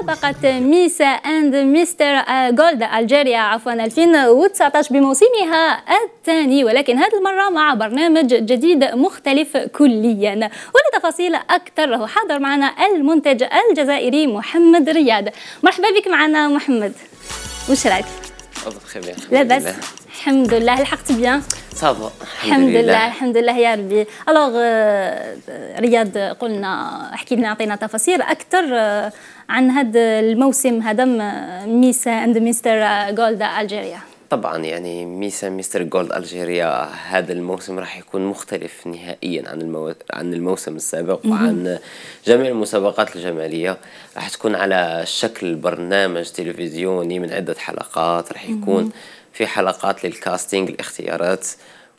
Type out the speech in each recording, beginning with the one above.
سابقت ميس اند ميستر آه، جولد الجيريا عفوا 2019 بموسمها الثاني ولكن هذه المره مع برنامج جديد مختلف كليا ولتفاصيل اكثر راهو حاضر معنا المنتج الجزائري محمد رياض مرحبا بك معنا محمد وش رايك؟ بخير الحمد لله لحقت بيان صافا الحمد لله الحمد لله يا ربي الوغ آه، رياض قلنا احكي لنا اعطينا تفاصيل اكثر آه، عن هذا الموسم هذا ميسا اند مستر جولد الجيريا طبعا يعني ميسا مستر جولد الجيريا هذا الموسم راح يكون مختلف نهائيا عن المو... عن الموسم السابق وعن جميع المسابقات الجماليه راح تكون على شكل برنامج تلفزيوني من عده حلقات راح يكون في حلقات للكاستينج الاختيارات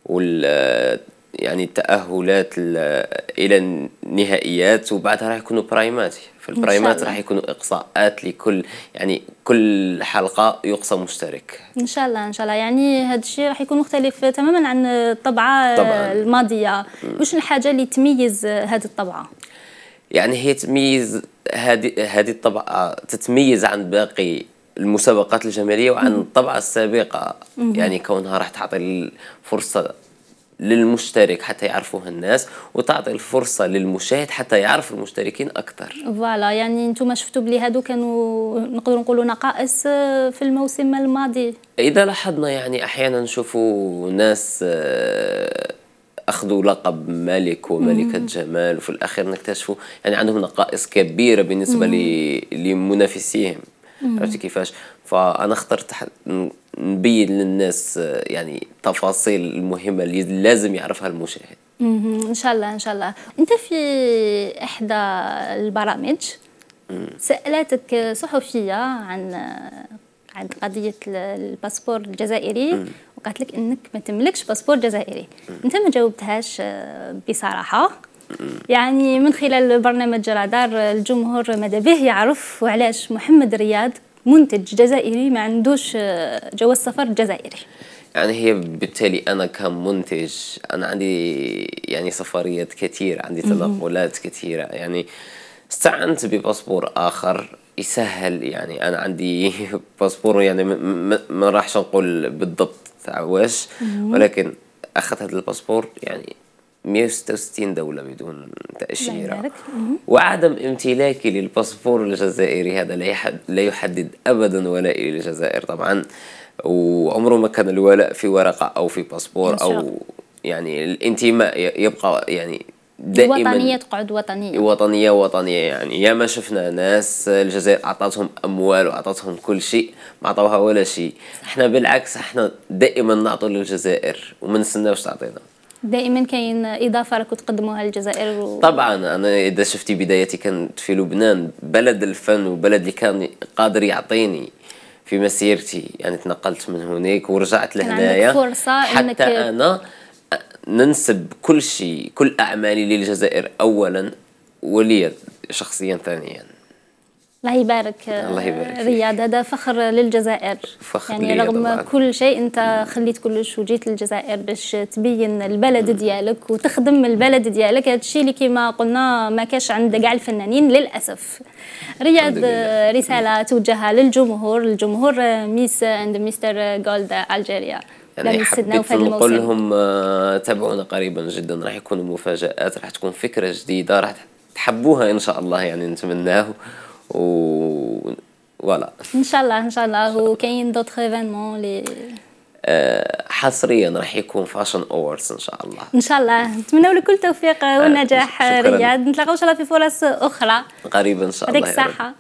وال يعني التاهلات الى النهائيات وبعدها راح يكونوا برايمات في البرايمات راح يكونوا اقصاءات لكل يعني كل حلقه يقصى مشترك ان شاء الله ان شاء الله يعني هذا الشيء راح يكون مختلف تماما عن الطبعه طبعاً. الماضيه واش الحاجه اللي تميز هذه الطبعه يعني هي تميز هذه هذه الطبعه تتميز عن باقي المسابقات الجماليه وعن الطبعه السابقه يعني كونها راح تعطي الفرصه للمشترك حتى يعرفوها الناس وتعطي الفرصه للمشاهد حتى يعرف المشتركين اكثر فوالا يعني انتم شفتوا بلي هادو كانوا نقدروا نقولوا نقائص آه، في الموسم الماضي اذا لاحظنا يعني احيانا نشوفوا ناس آه، اخذوا لقب ملك وملكه جمال وفي الاخير نكتشفوا يعني عندهم نقائص كبيره بالنسبه لمنافسيهم عرفتي كيفاش فانا اخترت نبين للناس يعني التفاصيل المهمه اللي لازم يعرفها المشاهد ان شاء الله ان شاء الله انت في احدى البرامج سالتك صحفيه عن عن قضيه الباسبور الجزائري وقالت لك انك ما تملكش باسبور جزائري انت ما جاوبتهاش آه، بصراحه يعني من خلال برنامج رادار الجمهور ماذا به يعرف وعلاش محمد رياض منتج جزائري ما عندوش آه، جواز سفر جزائري يعني هي بالتالي انا كمنتج انا عندي يعني سفريات كثيره عندي تنقلات كثيره يعني استعنت بباسبور اخر يسهل يعني انا عندي باسبور يعني ما راحش نقول بالضبط واش ولكن اخذت هذا الباسبور يعني 166 دولة بدون تأشيرة وعدم امتلاكي للباسبور الجزائري هذا لا يحدد أبدا ولائي للجزائر طبعا وعمره ما كان الولاء في ورقة أو في باسبور أو يعني الانتماء يبقى يعني دائما الوطنية تقعد وطنية وطنية وطنية يعني يا ما شفنا ناس الجزائر أعطتهم أموال وأعطتهم كل شيء ما عطوها ولا شيء احنا بالعكس احنا دائما نعطوا للجزائر وما نستناوش تعطينا دائما كاين اضافه راكم تقدموها للجزائر و... طبعا انا اذا شفتي بدايتي كانت في لبنان بلد الفن وبلد اللي كان قادر يعطيني في مسيرتي يعني تنقلت من هناك ورجعت لهنايا فرصه حتى انك انا ننسب كل شيء كل اعمالي للجزائر اولا ولي شخصيا ثانيا الله يبارك الله يبارك رياض هذا فخر للجزائر فخر يعني رغم طبعا. كل شيء انت خليت كلش وجيت للجزائر باش تبين البلد ديالك وتخدم البلد ديالك هذا الشيء اللي كما قلنا ما كاش عند كاع الفنانين للاسف رياض رساله توجهها للجمهور الجمهور ميس اند مستر جولد الجيريا يعني حبيت نقول لهم آه، تابعونا قريبا جدا راح يكونوا مفاجات راح تكون فكره جديده راح تحبوها ان شاء الله يعني نتمناه و فوالا ان شاء الله ان شاء الله وكاين دوطخ ايفينمون لي حصريا راح يكون فاشن اورز ان شاء الله ان شاء الله نتمنى نتمنوا كل التوفيق آه، والنجاح رياض نتلاقاو ان شاء الله في فرص اخرى قريبا ان شاء الله يعطيك الصحه